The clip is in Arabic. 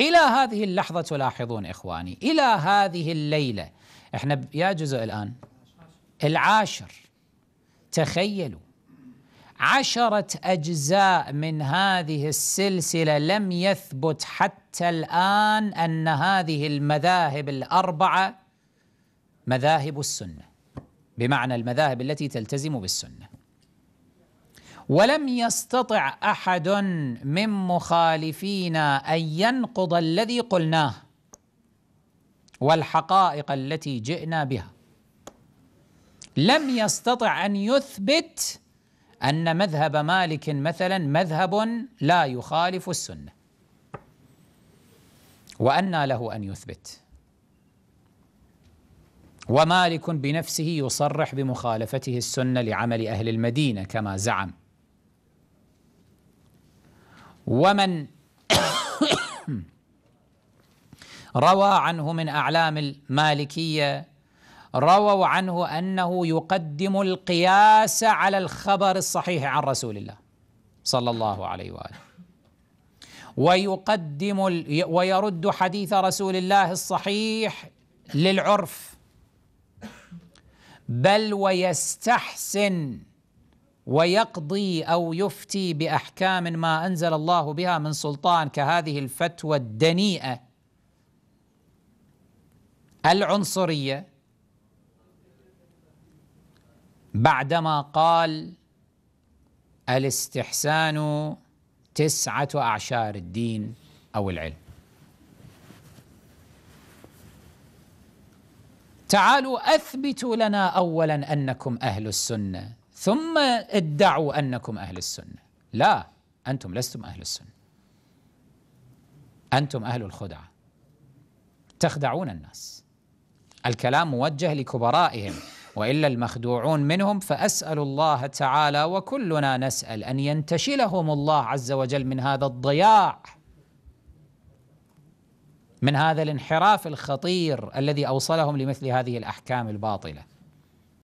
إلى هذه اللحظة تلاحظون إخواني إلى هذه الليلة إحنا يا جزء الآن العاشر تخيلوا عشرة أجزاء من هذه السلسلة لم يثبت حتى الآن أن هذه المذاهب الأربعة مذاهب السنة بمعنى المذاهب التي تلتزم بالسنة ولم يستطع احد من مخالفينا ان ينقض الذي قلناه والحقائق التي جئنا بها لم يستطع ان يثبت ان مذهب مالك مثلا مذهب لا يخالف السنه وانى له ان يثبت ومالك بنفسه يصرح بمخالفته السنه لعمل اهل المدينه كما زعم ومن روى عنه من أعلام المالكية رووا عنه أنه يقدم القياس على الخبر الصحيح عن رسول الله صلى الله عليه وآله ويقدم ويرد حديث رسول الله الصحيح للعرف بل ويستحسن ويقضي او يفتي باحكام ما انزل الله بها من سلطان كهذه الفتوى الدنيئه العنصريه بعدما قال الاستحسان تسعه اعشار الدين او العلم تعالوا اثبتوا لنا اولا انكم اهل السنه ثم ادعوا انكم اهل السنه لا انتم لستم اهل السنه انتم اهل الخدعه تخدعون الناس الكلام موجه لكبرائهم والا المخدوعون منهم فاسال الله تعالى وكلنا نسال ان ينتشلهم الله عز وجل من هذا الضياع من هذا الانحراف الخطير الذي اوصلهم لمثل هذه الاحكام الباطله